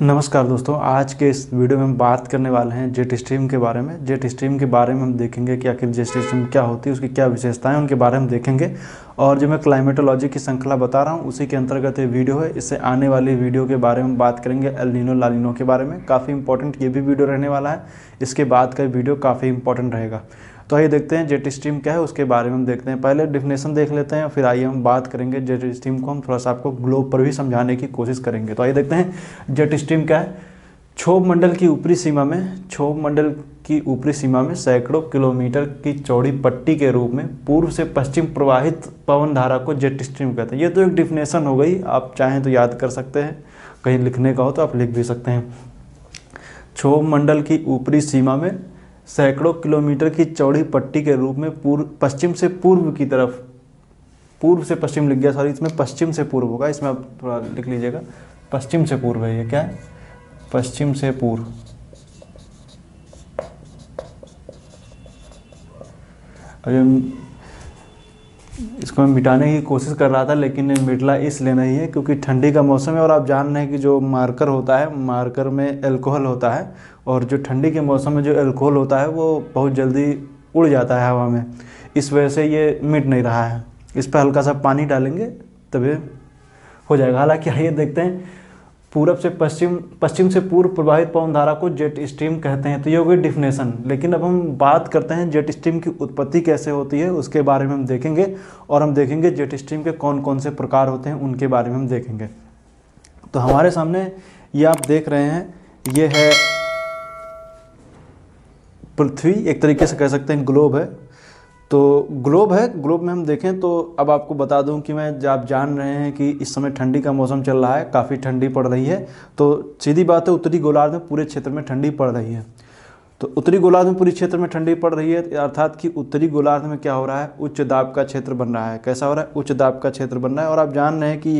नमस्कार दोस्तों आज के इस वीडियो में हम बात करने वाले हैं जेट स्ट्रीम के बारे में जेट स्ट्रीम के बारे में हम देखेंगे कि आखिर जेट स्ट्रीम क्या होती है उसकी क्या विशेषताएं उनके बारे में देखेंगे और जो मैं क्लाइमेटोलॉजी की श्रृंखला बता रहा हूँ उसी के अंतर्गत ये वीडियो है इससे आने वाली वीडियो के बारे में बात करेंगे एलिनो लालिनो के बारे में काफ़ी इंपॉर्टेंट ये भी वीडियो रहने वाला है इसके बाद का वीडियो काफ़ी इंपॉर्टेंट रहेगा तो आइए देखते हैं जेट स्ट्रीम क्या है उसके बारे में हम देखते हैं पहले डिफिनेशन देख लेते हैं फिर आइए हम बात करेंगे जेट स्ट्रीम को हम थोड़ा सा आपको ग्लोब पर भी समझाने की कोशिश करेंगे तो आइए देखते हैं जेट स्ट्रीम क्या है क्षोभ मंडल की ऊपरी सीमा में क्षोभ मंडल की ऊपरी सीमा में सैकड़ों किलोमीटर की चौड़ी पट्टी के रूप में पूर्व से पश्चिम प्रवाहित पवन धारा को जेट स्ट्रीम कहते हैं ये तो एक डिफिनेशन हो गई आप चाहें तो याद कर सकते हैं कहीं लिखने का हो तो आप लिख भी सकते हैं क्षोभ मंडल की ऊपरी सीमा में सैकड़ों किलोमीटर की चौड़ी पट्टी के रूप में पूर्व पश्चिम से पूर्व की तरफ पूर्व से पश्चिम लिख गया सॉरी इसमें पश्चिम से पूर्व होगा इसमें आप थोड़ा लिख लीजिएगा पश्चिम से पूर्व है ये क्या है पश्चिम से पूर्व अभी इसको मैं मिटाने की कोशिश कर रहा था लेकिन मिटला इसलिए नहीं है क्योंकि ठंडी का मौसम है और आप जान रहे हैं कि जो मार्कर होता है मार्कर में एल्कोहल होता है और जो ठंडी के मौसम में जो एल्कोहल होता है वो बहुत जल्दी उड़ जाता है हवा में इस वजह से ये मिट नहीं रहा है इस पर हल्का सा पानी डालेंगे तभी हो जाएगा हालांकि आइए देखते हैं पूरब से पश्चिम पश्चिम से पूर्व प्रवाहित पवन धारा को जेट स्ट्रीम कहते हैं तो ये हो गई डिफिनेशन लेकिन अब हम बात करते हैं जेट स्ट्रीम की उत्पत्ति कैसे होती है उसके बारे में हम देखेंगे और हम देखेंगे जेट स्ट्रीम के कौन कौन से प्रकार होते हैं उनके बारे में हम देखेंगे तो हमारे सामने ये आप देख रहे हैं ये है पृथ्वी एक तरीके से कह सकते हैं ग्लोब है तो ग्लोब है ग्लोब में हम देखें तो अब आपको बता दूं कि मैं आप जान रहे हैं कि इस समय ठंडी का मौसम चल रहा है काफ़ी ठंडी पड़ रही है तो सीधी बात है उत्तरी गोलार्ध में पूरे क्षेत्र में ठंडी पड़ रही है तो उत्तरी गोलार्ध में पूरी क्षेत्र में ठंडी पड़ रही है अर्थात कि उत्तरी गोलार्ध में क्या हो रहा है उच्च दाब का क्षेत्र बन रहा है कैसा हो रहा है उच्च दाब का क्षेत्र बन रहा है और आप जान रहे हैं कि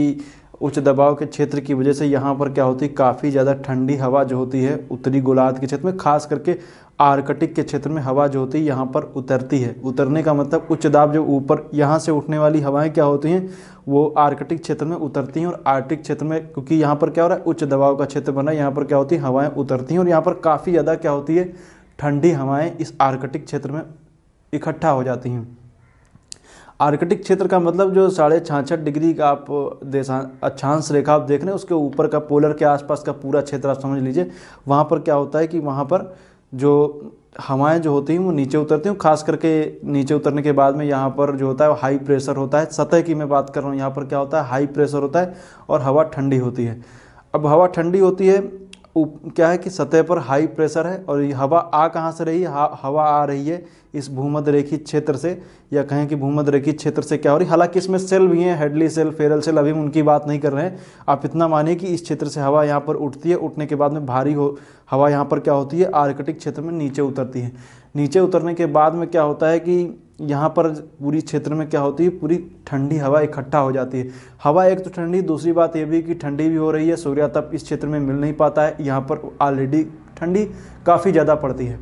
उच्च दबाव के क्षेत्र की वजह से यहाँ पर क्या होती है काफ़ी ज़्यादा ठंडी हवा जो होती है उत्तरी गोलार्ध के क्षेत्र में खास करके आर्कटिक के क्षेत्र में हवा जो होती है यहाँ पर उतरती है उतरने का मतलब उच्च दाब जो ऊपर यहाँ से उठने वाली हवाएं क्या होती हैं वो आर्कटिक क्षेत्र में उतरती हैं और आर्कटिक क्षेत्र में क्योंकि यहाँ पर क्या हो रहा है उच्च दबाव का क्षेत्र बना है यहाँ पर क्या होती है हवाएं उतरती हैं और यहाँ पर काफ़ी ज़्यादा क्या होती है ठंडी हवाएँ इस आर्कटिक क्षेत्र में इकट्ठा हो जाती हैं आर्कटिक क्षेत्र का मतलब जो साढ़े छाछठ डिग्री का आप अक्षांश रेखा आप देख रहे हैं उसके ऊपर का पोलर के आसपास का पूरा क्षेत्र आप समझ लीजिए वहाँ पर क्या होता है कि वहाँ पर जो हवाएं जो होती हैं वो नीचे उतरती हैं खास करके नीचे उतरने के बाद में यहाँ पर जो होता है वो हाई प्रेशर होता है सतह की मैं बात कर रहा हूँ यहाँ पर क्या होता है हाई प्रेशर होता है और हवा ठंडी होती है अब हवा ठंडी होती है क्या है कि सतह पर हाई प्रेशर है और ये हवा आ कहाँ से रही है हा, हवा आ रही है इस भूमध रेखी क्षेत्र से या कहें कि भूमध रेखी क्षेत्र से क्या हो रही है हालांकि इसमें सेल भी हैं हेडली सेल फेरल सेल अभी हम उनकी बात नहीं कर रहे हैं आप इतना मानिए कि इस क्षेत्र से हवा यहाँ पर उठती है उठने के बाद में भारी हो हवा यहाँ पर क्या होती है आर्कटिक क्षेत्र में नीचे उतरती है नीचे उतरने के बाद में क्या होता है कि यहाँ पर पूरी क्षेत्र में क्या होती है पूरी ठंडी हवा इकट्ठा हो जाती है हवा एक तो ठंडी दूसरी बात यह भी कि ठंडी भी हो रही है सूर्यातप इस क्षेत्र में मिल नहीं पाता है यहाँ पर ऑलरेडी ठंडी काफ़ी ज़्यादा पड़ती है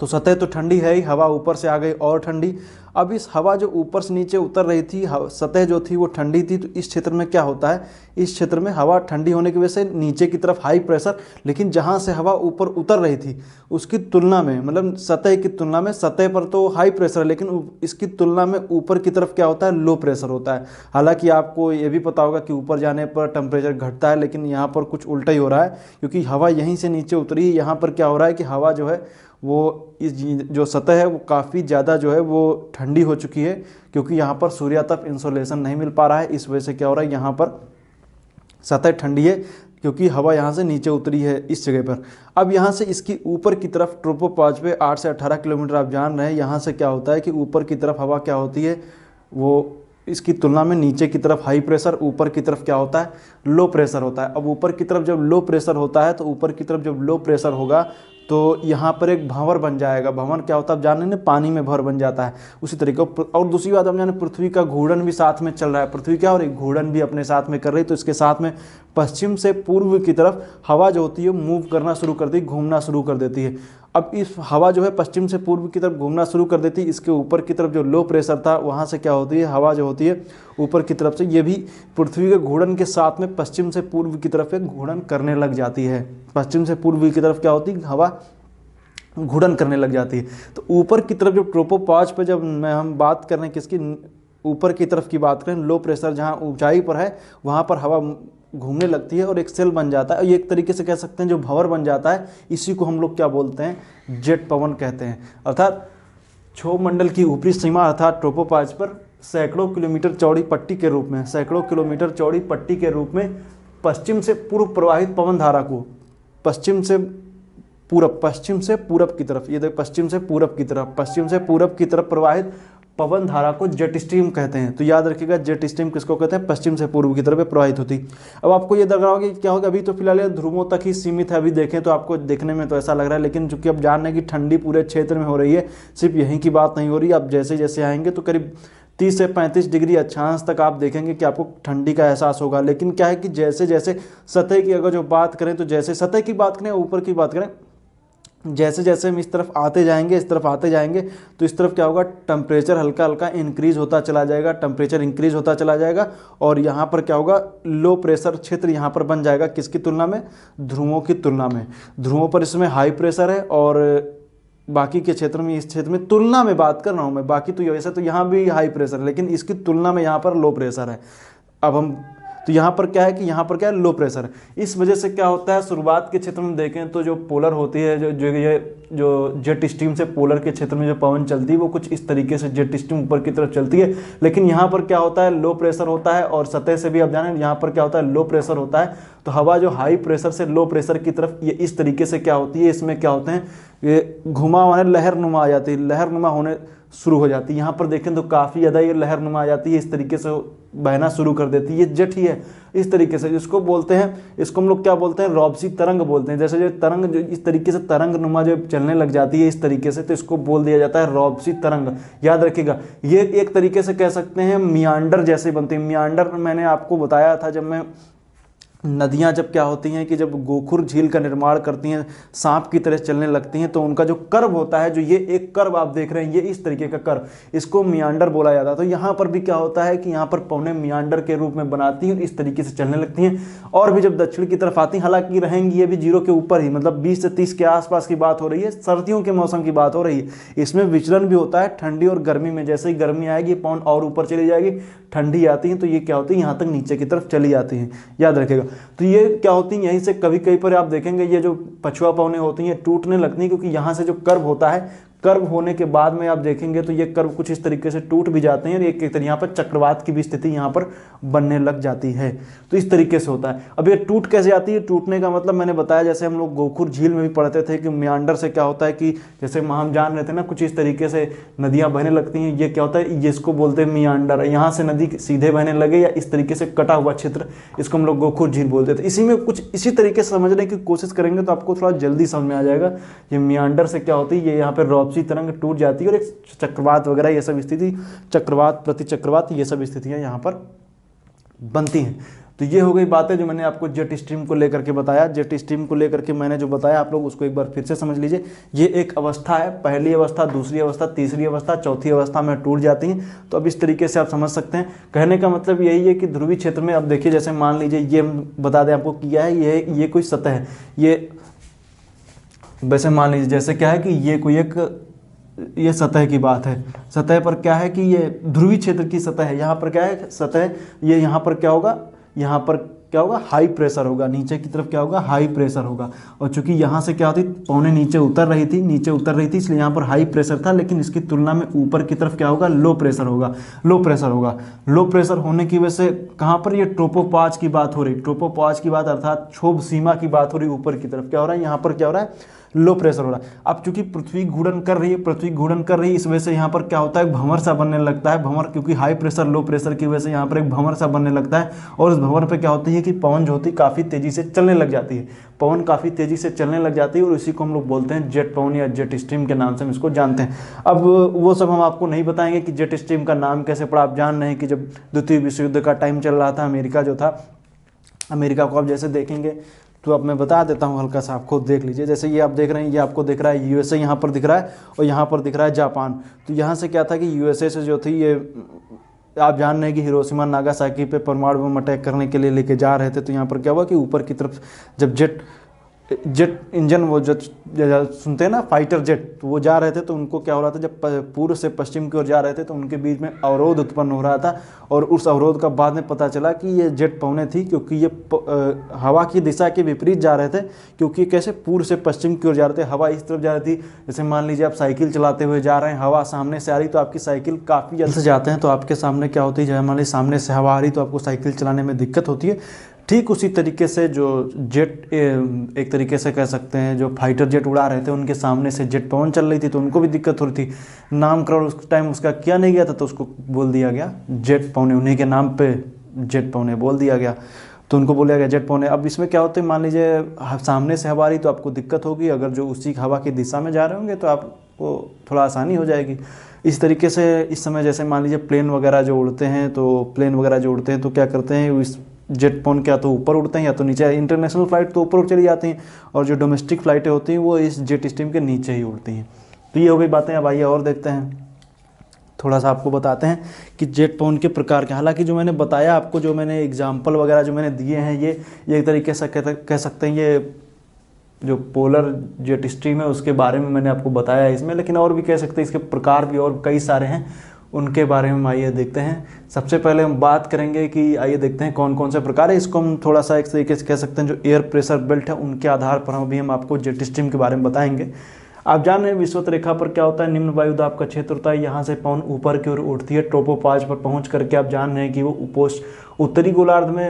तो सतह तो ठंडी है ही हवा ऊपर से आ गई और ठंडी अब इस हवा जो ऊपर से नीचे उतर रही थी सतह जो थी वो ठंडी थी तो इस क्षेत्र में क्या होता है इस क्षेत्र में हवा ठंडी होने की वजह से नीचे की तरफ हाई प्रेशर लेकिन जहाँ से हवा ऊपर उतर रही थी उसकी तुलना में मतलब सतह की तुलना में सतह पर तो हाई प्रेशर है लेकिन इसकी तुलना में ऊपर की तरफ क्या होता है लो प्रेशर होता है हालांकि आपको ये भी पता होगा कि ऊपर जाने पर टेम्परेचर घटता है लेकिन यहाँ पर कुछ उल्टा ही हो रहा है क्योंकि हवा यहीं से नीचे उतरी यहाँ पर क्या हो रहा है कि हवा जो है वो इस जो सतह है वो काफ़ी ज़्यादा जो है वो ठंडी हो चुकी है क्योंकि यहाँ पर सूर्या इंसोलेशन नहीं मिल पा रहा है इस वजह से क्या हो रहा है यहाँ पर सतह ठंडी है क्योंकि हवा यहाँ से नीचे उतरी है इस जगह पर अब यहाँ से इसकी ऊपर की तरफ ट्रोपो पाँच पे आठ से अट्ठारह किलोमीटर आप जान रहे हैं यहाँ से क्या होता है कि ऊपर की तरफ हवा क्या होती है वो इसकी तुलना में नीचे की तरफ हाई प्रेशर ऊपर की तरफ क्या होता है लो प्रेशर होता है अब ऊपर की तरफ जब लो प्रेशर होता है तो ऊपर की तरफ जब लो प्रेशर होगा तो यहाँ पर एक भंवर बन जाएगा भंवर क्या होता है आप जाने ना पानी में भंवर बन जाता है उसी तरीके और दूसरी बात हम जाने पृथ्वी का घूर्णन भी साथ में चल रहा है पृथ्वी क्या और एक घूर्णन भी अपने साथ में कर रही है तो इसके साथ में पश्चिम से पूर्व की तरफ हवा जो होती है मूव करना शुरू कर दी घूमना शुरू कर देती है अब इस हवा जो है पश्चिम से पूर्व की तरफ घूमना शुरू कर देती है इसके ऊपर की तरफ जो लो प्रेशर था वहाँ से क्या होती है हवा जो होती है ऊपर की तरफ से ये भी पृथ्वी के घूर्णन के साथ में पश्चिम से पूर्व की तरफ घूर्णन करने लग जाती है पश्चिम से पूर्व की तरफ क्या होती है हवा घुड़न करने लग जाती है तो ऊपर की तरफ ट्रोपो ट्रोपोपॉज पर जब मैं हम बात कर रहे हैं किसकी ऊपर की तरफ की बात करें लो प्रेशर जहाँ ऊंचाई पर है वहाँ पर हवा घूमने लगती है और एक सेल बन जाता है ये एक तरीके से कह सकते हैं जो भंवर बन जाता है इसी को हम लोग क्या बोलते हैं जेट पवन कहते हैं अर्थात छो मंडल की ऊपरी सीमा अर्थात ट्रोपोपाज पर सैकड़ों किलोमीटर चौड़ी पट्टी के रूप में सैकड़ों किलोमीटर चौड़ी पट्टी के रूप में पश्चिम से पूर्व प्रवाहित पवन धारा को पश्चिम से पूरब पश्चिम से पूरब की तरफ ये देखो पश्चिम से पूरब की तरफ पश्चिम से पूरब की तरफ प्रवाहित पवन धारा को जेट स्ट्रीम कहते हैं तो याद रखिएगा जेट स्ट्रीम किसको कहते हैं पश्चिम से पूर्व की तरफ प्रवाहित होती अब आपको ये लग रहा होगा कि क्या होगा अभी तो फिलहाल ये ध्रुवों तक ही सीमित है अभी देखें तो आपको देखने में तो ऐसा लग रहा है लेकिन चूंकि अब जान रहे हैं कि ठंडी पूरे क्षेत्र में हो रही है सिर्फ यहीं की बात नहीं हो रही अब जैसे जैसे आएंगे तो करीब तीस से पैंतीस डिग्री अच्छांश तक आप देखेंगे कि आपको ठंडी का एहसास होगा लेकिन क्या है कि जैसे जैसे सतह की अगर जो बात करें तो जैसे सतह की बात करें ऊपर की बात करें जैसे जैसे हम इस तरफ आते जाएंगे इस तरफ आते जाएंगे तो इस तरफ क्या होगा टेम्परेचर हल्का हल्का इंक्रीज़ होता चला जाएगा टेम्परेचर इंक्रीज़ होता चला जाएगा और यहाँ पर क्या होगा लो प्रेशर क्षेत्र यहाँ पर बन जाएगा किसकी तुलना में ध्रुवों की तुलना में ध्रुवों पर इसमें हाई प्रेशर है और बाकी के क्षेत्र में इस क्षेत्र में तुलना में बात कर रहा हूँ मैं बाकी तो वैसे तो यहाँ भी हाई प्रेशर है लेकिन इसकी तुलना में यहाँ पर लो प्रेशर है अब हम तो यहाँ पर क्या है कि यहाँ पर क्या है लो प्रेशर इस वजह से क्या होता है शुरुआत के क्षेत्र में देखें तो जो पोलर होती है जो जो ये जो जेट स्ट्रीम से पोलर के क्षेत्र में जो पवन चलती है वो कुछ इस तरीके से जेट स्ट्रीम ऊपर की तरफ चलती है लेकिन यहाँ पर क्या होता है लो प्रेशर होता है और सतह से भी आप जाने यहाँ पर क्या होता है लो प्रेशर होता है तो हवा जो हाई प्रेशर से लो प्रेशर की तरफ ये इस तरीके से क्या होती है इसमें क्या होते हैं ये घुमा हुआ लहर नुमा आ जाती है लहर नुमा होने शुरू हो जाती है यहाँ पर देखें तो काफ़ी ज़्यादा ये लहर नुमा आ जाती है इस तरीके से बहना शुरू कर देती है ये जट ही है इस तरीके से जिसको बोलते हैं इसको हम लोग क्या बोलते हैं रॉबसी तरंग बोलते हैं जैसे जो तरंग जो इस तरीके से तरंग नुमा जो चलने लग जाती है इस तरीके से तो इसको बोल दिया जाता है रॉबसी तरंग याद रखिएगा ये एक तरीके से कह सकते हैं मियांडर जैसे बनते हैं मियांडर मैंने आपको बताया था जब मैं नदियाँ जब क्या होती हैं कि जब गोखुर झील का निर्माण करती हैं सांप की तरह चलने लगती हैं तो उनका जो कर्व होता है जो ये एक कर्व आप देख रहे हैं ये इस तरीके का कर्व इसको मियांडर बोला जाता है तो यहाँ पर भी क्या होता है कि यहाँ पर पौने मियांडर के रूप में बनाती हैं इस तरीके से चलने लगती हैं और भी जब दक्षिण की तरफ आती हैं हालांकि रहेंगी ये भी जीरो के ऊपर ही मतलब बीस से तीस के आसपास की बात हो रही है सर्दियों के मौसम की बात हो रही है इसमें विचलन भी होता है ठंडी और गर्मी में जैसे ही गर्मी आएगी पौन और ऊपर चली जाएगी ठंडी आती है तो ये क्या होती है यहाँ तक नीचे की तरफ चली जाती है याद रखेगा तो ये क्या होती है यहीं से कभी कहीं पर आप देखेंगे ये जो पछुआ पौने होती हैं टूटने लगती हैं क्योंकि यहाँ से जो कर्व होता है कर्व होने के बाद में आप देखेंगे तो ये कर्व कुछ इस तरीके से टूट भी जाते हैं और एक एक यहाँ पर चक्रवात की भी स्थिति यहाँ पर बनने लग जाती है तो इस तरीके से होता है अब ये टूट कैसे आती है टूटने का मतलब मैंने बताया जैसे हम लोग गोखुर झील में भी पढ़ते थे कि म्यांडर से क्या होता है कि जैसे हम जान रहे थे ना कुछ इस तरीके से नदियाँ बहने लगती हैं ये क्या होता है जिसको इसको बोलते हैं मियांडर यहाँ से नदी सीधे बहने लगे या इस तरीके से कटा हुआ क्षेत्र इसको हम लोग गोखुर झील बोलते थे इसी में कुछ इसी तरीके से समझने की कोशिश करेंगे तो आपको थोड़ा जल्दी समझ में आ जाएगा ये मियांडर से क्या होती है ये यहाँ पर रॉप सी तरंग टूट जाती है और एक चक्रवात वगैरह ये सब स्थिति चक्रवात प्रति चक्रवात ये सब स्थितियाँ यहाँ पर बनती हैं तो ये हो गई बातें जो मैंने आपको जेट स्ट्रीम को लेकर के बताया जेट स्ट्रीम को लेकर के मैंने जो बताया आप लोग उसको एक बार फिर से समझ लीजिए ये एक अवस्था है पहली अवस्था दूसरी अवस्था तीसरी अवस्था चौथी अवस्था में टूट जाती हैं तो अब इस तरीके से आप समझ सकते हैं कहने का मतलब यही है कि ध्रुवी क्षेत्र में अब देखिए जैसे मान लीजिए ये बता दें आपको किया है ये ये कोई सतह है ये वैसे मान लीजिए जैसे क्या है कि ये कोई एक ये सतह की बात है सतह पर क्या है कि ये ध्रुवी क्षेत्र की सतह है यहाँ पर क्या है सतह ये यहाँ पर क्या होगा यहाँ पर क्या होगा हाई प्रेशर होगा नीचे की तरफ क्या होगा हाई प्रेशर होगा और चूंकि यहाँ से क्या होती पौने नीचे उतर रही थी नीचे उतर रही थी इसलिए यहाँ पर हाई प्रेशर था लेकिन इसकी तुलना में ऊपर की तरफ क्या होगा लो प्रेशर होगा लो प्रेशर होगा लो प्रेशर होने की वजह से कहाँ पर ये ट्रोपोपाज की बात हो रही ट्रोपोपाज की बात अर्थात क्षोभ सीमा की बात हो रही ऊपर की तरफ क्या हो रहा है यहाँ पर क्या हो रहा है लो प्रेशर हो रहा है अब चूंकि पृथ्वी घूर्णन कर रही है पृथ्वी घूर्णन कर रही है इस वजह से यहाँ पर क्या होता है भंवर सा बनने लगता है भंवर क्योंकि हाई प्रेशर लो प्रेशर की वजह से यहाँ पर एक भंवर सा बनने लगता है और उस भंवर पर क्या होती है कि पवन जो होती है काफ़ी तेज़ी से चलने लग जाती है पवन काफ़ी तेज़ी से चलने लग जाती है और इसी को हम लोग बोलते हैं जेट पवन या जेट स्ट्रीम के नाम से हम इसको जानते हैं अब वो सब हम आपको नहीं बताएंगे कि जेट स्ट्रीम का नाम कैसे पड़ा आप जान रहे हैं कि जब द्वितीय विश्व युद्ध का टाइम चल रहा था अमेरिका जो था अमेरिका को आप जैसे देखेंगे तो अब मैं बता देता हूँ हल्का सा आप खुद देख लीजिए जैसे ये आप देख रहे हैं ये आपको दिख रहा है यूएसए यहाँ पर दिख रहा है और यहाँ पर दिख रहा है जापान तो यहाँ से क्या था कि यूएसए से जो थी ये आप जान रहे हैं कि हिरोशिमा नागासाकी पे परमाणु बम अटैक करने के लिए लेके जा रहे थे तो यहाँ पर क्या हुआ कि ऊपर की तरफ जब जेट जेट इंजन वो जो सुनते हैं ना फाइटर जेट तो वो जा रहे थे तो उनको क्या हो रहा था जब पूर्व से पश्चिम की ओर जा रहे थे तो उनके बीच में अवरोध उत्पन्न हो रहा था और उस अवरोध का बाद में पता चला कि ये जेट पौने थी क्योंकि ये प, आ, हवा की दिशा के विपरीत जा रहे थे क्योंकि कैसे पूर्व से पश्चिम की ओर जा रहे थे हवा इस तरफ जा रही थी जैसे मान लीजिए आप साइकिल चलाते हुए जा रहे हैं हवा सामने से आ रही तो आपकी साइकिल काफ़ी जल्द से जाते हैं तो आपके सामने क्या होती है जब मान लीजिए सामने से हवा आ रही तो आपको साइकिल चलाने में दिक्कत होती है ठीक उसी तरीके से जो जेट एक तरीके से कह सकते हैं जो फाइटर जेट उड़ा रहे थे उनके सामने से जेट पवन चल रही थी तो उनको भी दिक्कत हो रही थी नामकरण उस टाइम उसका किया नहीं गया था तो उसको बोल दिया गया जेट पवने उन्हीं के नाम पे जेट पवने बोल दिया गया तो उनको बोला गया जेट पौने अब इसमें क्या होता है मान लीजिए सामने से हवा रही तो आपको दिक्कत होगी अगर जो उसी हवा की दिशा में जा रहे होंगे तो आपको थोड़ा आसानी हो जाएगी इस तरीके से इस समय जैसे मान लीजिए प्लेन वगैरह जो उड़ते हैं तो प्लेन वगैरह जो उड़ते हैं तो क्या करते हैं इस जेट पोन क्या तो ऊपर उड़ते हैं या तो नीचे इंटरनेशनल फ़्लाइट तो ऊपर चली जाती हैं और जो डोमेस्टिक फ़्लाइटें होती हैं वो इस जेट स्टीम के नीचे ही उड़ती हैं तो ये हो गई बातें अब आइए और देखते हैं थोड़ा सा आपको बताते हैं कि जेट पोन के प्रकार के हालांकि जो मैंने बताया आपको जो मैंने एग्जाम्पल वगैरह जो मैंने दिए हैं ये ये एक तरीके से कह सकते हैं ये जो पोलर जेट स्ट्रीम है उसके बारे में मैंने आपको बताया इसमें लेकिन और भी कह सकते हैं इसके प्रकार भी और कई सारे हैं उनके बारे में आइए देखते हैं सबसे पहले हम बात करेंगे कि आइए देखते हैं कौन कौन से प्रकार है इसको हम थोड़ा सा एक तरीके से कह सकते हैं जो एयर प्रेशर बेल्ट है उनके आधार पर हम भी हम आपको जेट स्ट्रीम के बारे में बताएंगे आप जान रहे हैं विश्वत रेखा पर क्या होता है निम्न दाब का क्षेत्र होता है यहाँ से पवन ऊपर की ओर उठती है टोपो पाज पर पहुँच करके आप जान रहे हैं कि वो उपोष उत्तरी गोलार्ध में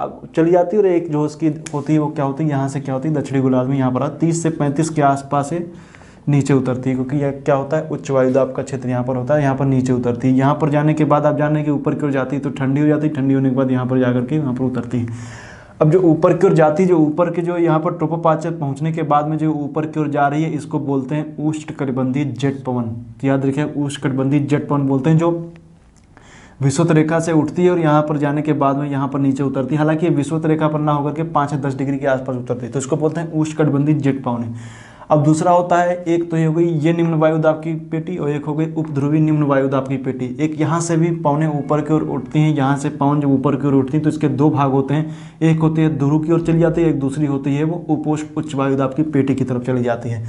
अब चली जाती है और एक जो उसकी होती है वो क्या होती है यहाँ से क्या होती है दक्षिणी गोलार्ध में यहाँ पर तीस से पैंतीस के आसपास है नीचे उतरती है क्योंकि यह क्या होता है उच्च दाब का क्षेत्र यहाँ पर होता है यहाँ पर नीचे उतरती है यहाँ पर जाने के बाद आप जाने के ऊपर की ओर जाती है तो ठंडी हो जाती है ठंडी होने के बाद यहाँ पर जा करके यहाँ पर उतरती है अब जो ऊपर की ओर जाती है जो ऊपर के जो यहाँ पर ट्रोपोपाचक पहुँचने के बाद में जो ऊपर की ओर जा रही है इसको बोलते हैं उष्णकटिबंधीय जेट पवन याद रखिए उष्णकटिबंधीय जेट पवन बोलते हैं जो विश्वत रेखा से उठती है और यहाँ पर जाने के बाद में यहाँ पर नीचे उतरती है हालांकि विश्वत रेखा पर ना होकर के पाँच से दस डिग्री के आसपास उतरती है तो इसको बोलते हैं उष्णकटिबंधीय जेट पवन अब दूसरा होता है एक तो ये हो गई ये निम्न वायुदाब की पेटी और एक हो गई उपध्रुवी निम्न वायुदाब की पेटी एक यहाँ से भी पौने ऊपर की ओर उठती हैं यहाँ से पवन जब ऊपर की ओर उठती हैं तो इसके दो भाग होते हैं एक होती है ध्रुव की ओर चली जाती है एक दूसरी होती है वो उपोष उच्च वायुदाब की पेटी की तरफ चली जाती है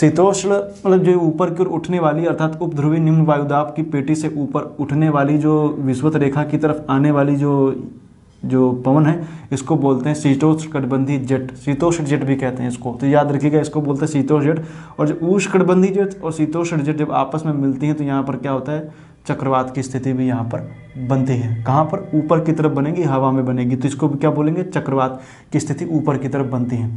शीतोष्ण मतलब जो ऊपर की ओर उठने वाली अर्थात उपध्रुवी निम्न वायुदाब की पेटी से ऊपर उठने वाली जो विश्वत रेखा की तरफ आने वाली जो जो पवन है इसको बोलते हैं कटबंधी जेट शीतोष्ण जेट भी कहते हैं इसको तो याद रखिएगा इसको बोलते हैं शीतोष जेट और जो कटबंधी जेट और शीतोष्ण जेट जब आपस में मिलती हैं तो यहाँ पर क्या होता है चक्रवात की स्थिति भी यहाँ पर बनती है कहाँ पर ऊपर की तरफ बनेगी हवा में बनेगी तो इसको क्या बोलेंगे चक्रवात की स्थिति ऊपर की तरफ बनती है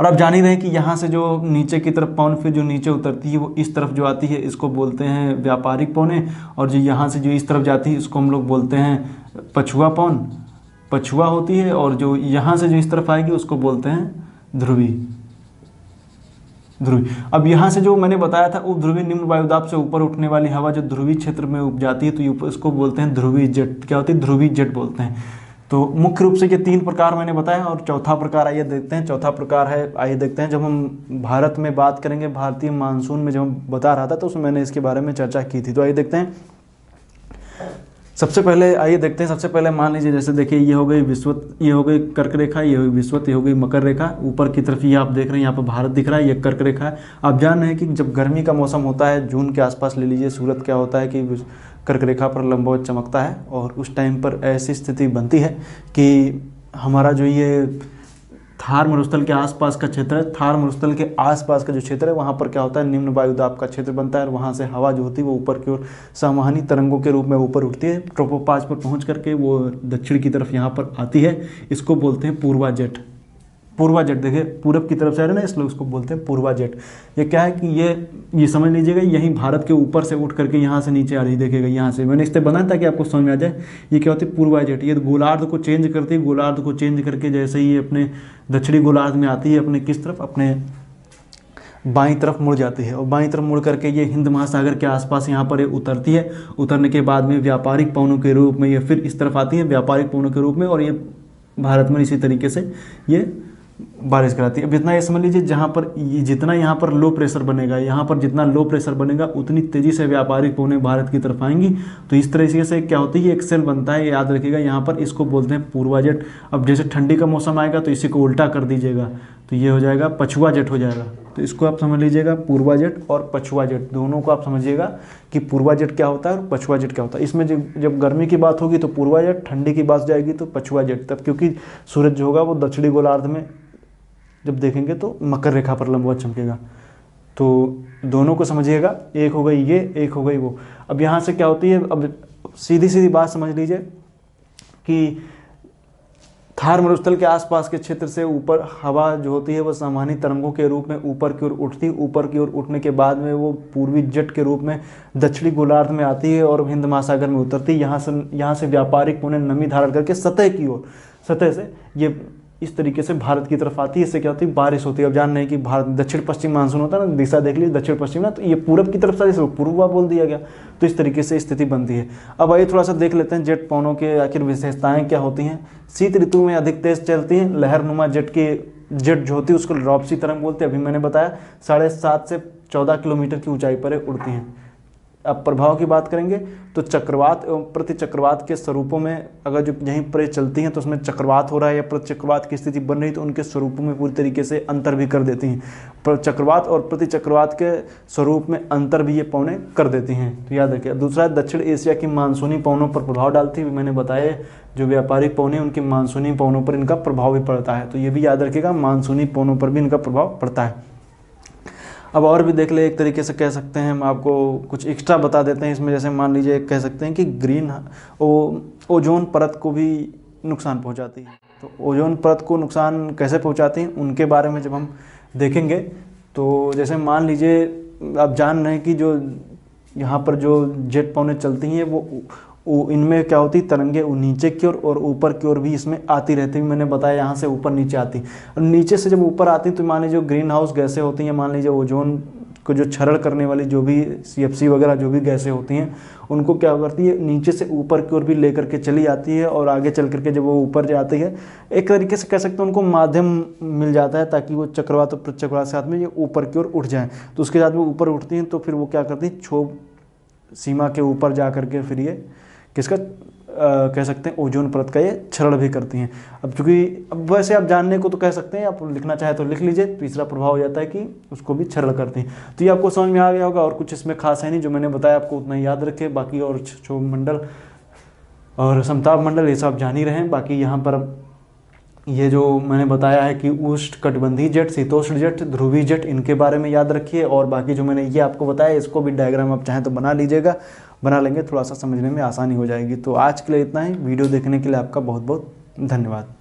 और आप जान ही रहे हैं कि यहाँ से जो नीचे की तरफ पौन फिर जो नीचे उतरती है वो इस तरफ जो आती है इसको बोलते हैं व्यापारिक पौने और जो यहाँ से जो इस तरफ जाती है इसको हम लोग बोलते हैं पछुआ पौन पछुआ होती है और जो यहाँ से जो इस तरफ आएगी उसको बोलते हैं ध्रुवी ध्रुवी अब यहाँ से जो मैंने बताया था ध्रुवी निम्न वायुदाब से ऊपर उठने वाली हवा जो ध्रुवी क्षेत्र में उप जाती है तो इसको बोलते हैं ध्रुवी जेट क्या होती है ध्रुवी जेट बोलते हैं तो मुख्य रूप से ये तीन प्रकार मैंने बताए और चौथा प्रकार आइए देखते हैं चौथा प्रकार है आइए देखते हैं जब हम भारत में बात करेंगे भारतीय मानसून में जब हम बता रहा था तो उसमें मैंने इसके बारे में चर्चा की थी तो आइए देखते हैं सबसे पहले आइए देखते हैं सबसे पहले मान लीजिए जैसे देखिए ये हो गई विश्वत ये हो गई कर्क रेखा ये हो गई विश्वत ये हो गई मकर रेखा ऊपर की तरफ ये आप देख रहे हैं यहाँ पर भारत दिख रहा है ये कर्क रेखा है आप जान रहे हैं कि जब गर्मी का मौसम होता है जून के आसपास ले लीजिए सूरत क्या होता है कि कर्क रेखा पर लंबवत चमकता है और उस टाइम पर ऐसी स्थिति बनती है कि हमारा जो ये थार मरुस्थल के आसपास का क्षेत्र है थार मरुस्थल के आसपास का जो क्षेत्र है वहाँ पर क्या होता है निम्न वायुदाब का क्षेत्र बनता है और वहाँ से हवा जो होती है वो ऊपर की ओर सामान्य तरंगों के रूप में ऊपर उठती है ट्रोपोपाज पर पहुँच करके वो दक्षिण की तरफ यहाँ पर आती है इसको बोलते हैं पूर्वा जेट पूर्वा जेट देखिए पूरब की तरफ से आ रहे ना इसलिए उसको बोलते हैं पूर्वा जेट ये क्या है कि ये ये समझ लीजिएगा यहीं भारत के ऊपर से उठ करके यहाँ से नीचे आ रही देखिएगा यहाँ से मैंने इससे बनाया था कि आपको समझ में आ जाए ये क्या होती है पूर्वा जेट ये गोलार्ध को चेंज करती है गोलार्ध को चेंज करके जैसे ही अपने दक्षिणी गोलार्ध में आती है अपने किस तरफ अपने बाई तरफ मुड़ जाती है और बाई तरफ मुड़ करके ये हिंद महासागर के आसपास यहाँ पर ये उतरती है उतरने के बाद में व्यापारिक पवनों के रूप में ये फिर इस तरफ आती है व्यापारिक पवनों के रूप में और ये भारत में इसी तरीके से ये बारिश कराती है अब इतना ये समझ लीजिए जहाँ पर जितना यहाँ पर लो प्रेशर बनेगा यहाँ पर जितना लो प्रेशर बनेगा उतनी तेज़ी से व्यापारिक पौने भारत की तरफ आएंगी तो इस तरीके से क्या होती है एक एक्सेल बनता है याद रखिएगा यहाँ पर इसको बोलते हैं पूर्वाजेट अब जैसे ठंडी का मौसम आएगा तो इसी को उल्टा कर दीजिएगा तो ये हो जाएगा पछुआ जेट हो जाएगा तो इसको आप समझ लीजिएगा पूर्वा जेट और पछुआ जेट दोनों को आप समझिएगा कि पूर्वा जेट क्या होता है और पछुआ जेट क्या होता है इसमें जब गर्मी की बात होगी तो पूर्वा जेट ठंडी की बात जाएगी तो पछुआ जेट तब क्योंकि सूरज जो होगा वो दक्षिणी गोलार्ध में जब देखेंगे तो मकर रेखा पर लंबवत चमकेगा तो दोनों को समझिएगा एक हो गई ये एक हो गई वो अब यहाँ से क्या होती है अब सीधी सीधी बात समझ लीजिए कि थार मरुस्थल के आसपास के क्षेत्र से ऊपर हवा जो होती है वह सामान्य तरंगों के रूप में ऊपर की ओर उठती ऊपर की ओर उठने के बाद में वो पूर्वी जट के रूप में दक्षिणी गोलार्ध में आती है और हिंद महासागर में उतरती यहाँ से यहाँ से व्यापारिक पुनः नमी धारण करके सतह की ओर सतह से ये इस तरीके से भारत की तरफ आती है इससे क्या होती है बारिश होती है अब जान रहे हैं कि भारत दक्षिण पश्चिम मानसून होता है ना दिशा देख लीजिए दक्षिण पश्चिम ना तो ये पूर्व की तरफ सारी पूर्वा बोल दिया गया तो इस तरीके से स्थिति बनती है अब आइए थोड़ा सा देख लेते हैं जेट पवनों के आखिर विशेषताएँ क्या होती हैं शीत ऋतु में अधिक तेज चलती हैं लहर जेट की जेट जो होती है उसको रॉपसी तरंग बोलते हैं अभी मैंने बताया साढ़े से चौदह किलोमीटर की ऊंचाई पर उड़ती हैं अब प्रभाव की बात करेंगे तो चक्रवात एवं प्रति चक्रवात के स्वरूपों में अगर जो यहीं पर चलती हैं तो उसमें चक्रवात हो रहा है या प्रति चक्रवात की स्थिति बन रही तो उनके स्वरूपों में पूरी तरीके से अंतर भी कर देती हैं चक्रवात और प्रति चक्रवात के स्वरूप में अंतर भी ये पौने कर देती हैं तो याद रखिए दूसरा दक्षिण एशिया की मानसूनी पवनों पर प्रभाव डालती है मैंने बताया जो व्यापारिक पवने उनके मानसूनी पवनों पर इनका प्रभाव भी पड़ता है तो ये भी याद रखिएगा मानसूनी पवनों पर भी इनका प्रभाव पड़ता है अब और भी देख ले एक तरीके से कह सकते हैं हम आपको कुछ एक्स्ट्रा बता देते हैं इसमें जैसे मान लीजिए कह सकते हैं कि ग्रीन ओ ओजोन परत को भी नुकसान पहुंचाती है तो ओजोन परत को नुकसान कैसे पहुंचाती हैं उनके बारे में जब हम देखेंगे तो जैसे मान लीजिए आप जान रहे हैं कि जो यहाँ पर जो जेट पौने चलती हैं वो वो इनमें क्या होती तरंगे वो नीचे की ओर और ऊपर की ओर भी इसमें आती रहती है मैंने बताया यहाँ से ऊपर नीचे आती और नीचे से जब ऊपर आती तो मान लीजिए ग्रीन हाउस गैसें होती हैं मान लीजिए ओजोन को जो क्षरण करने वाली जो भी सी वगैरह जो भी गैसें होती हैं उनको क्या करती है नीचे से ऊपर की ओर भी ले करके चली जाती है और आगे चल करके जब वो ऊपर जाती है एक तरीके से कह सकते हैं उनको माध्यम मिल जाता है ताकि वो चक्रवात और प्रचक्रवात के साथ में ये ऊपर की ओर उठ जाएँ तो उसके साथ में ऊपर उठती हैं तो फिर वो क्या करती है छोप सीमा के ऊपर जा करके फिर ये किसका आ, कह सकते हैं ओजोन परत का ये क्षरण भी करती हैं अब चूंकि अब वैसे आप जानने को तो कह सकते हैं आप लिखना चाहे तो लिख लीजिए तीसरा प्रभाव हो जाता है कि उसको भी क्षरण करती हैं तो ये आपको समझ में आ गया होगा और कुछ इसमें खास है नहीं जो मैंने बताया आपको उतना याद रखे बाकी और क्षोभ मंडल और समताप मंडल ये सब जान ही रहे हैं बाकी यहाँ पर ये जो मैंने बताया है कि उष्ण कटबंधी जेट शीतोष्ण जेट ध्रुवी जेट इनके बारे में याद रखिए और बाकी जो मैंने ये आपको बताया इसको भी डायग्राम आप चाहें तो बना लीजिएगा बना लेंगे थोड़ा सा समझने में आसानी हो जाएगी तो आज के लिए इतना ही वीडियो देखने के लिए आपका बहुत बहुत धन्यवाद